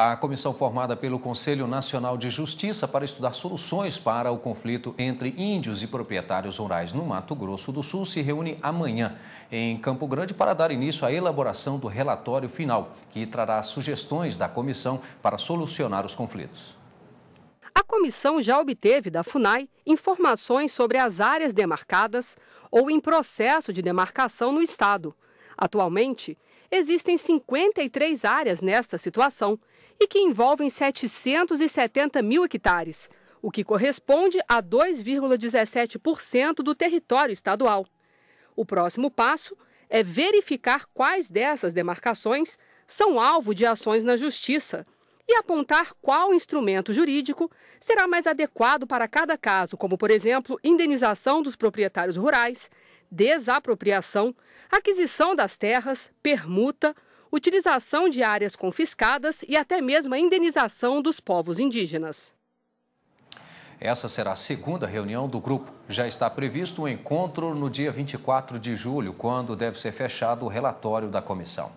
a comissão formada pelo Conselho Nacional de Justiça para estudar soluções para o conflito entre índios e proprietários rurais no Mato Grosso do Sul se reúne amanhã em Campo Grande para dar início à elaboração do relatório final, que trará sugestões da comissão para solucionar os conflitos. A comissão já obteve da FUNAI informações sobre as áreas demarcadas ou em processo de demarcação no estado. Atualmente, existem 53 áreas nesta situação e que envolvem 770 mil hectares, o que corresponde a 2,17% do território estadual. O próximo passo é verificar quais dessas demarcações são alvo de ações na Justiça e apontar qual instrumento jurídico será mais adequado para cada caso, como, por exemplo, indenização dos proprietários rurais, desapropriação, aquisição das terras, permuta, utilização de áreas confiscadas e até mesmo a indenização dos povos indígenas. Essa será a segunda reunião do grupo. Já está previsto um encontro no dia 24 de julho, quando deve ser fechado o relatório da comissão.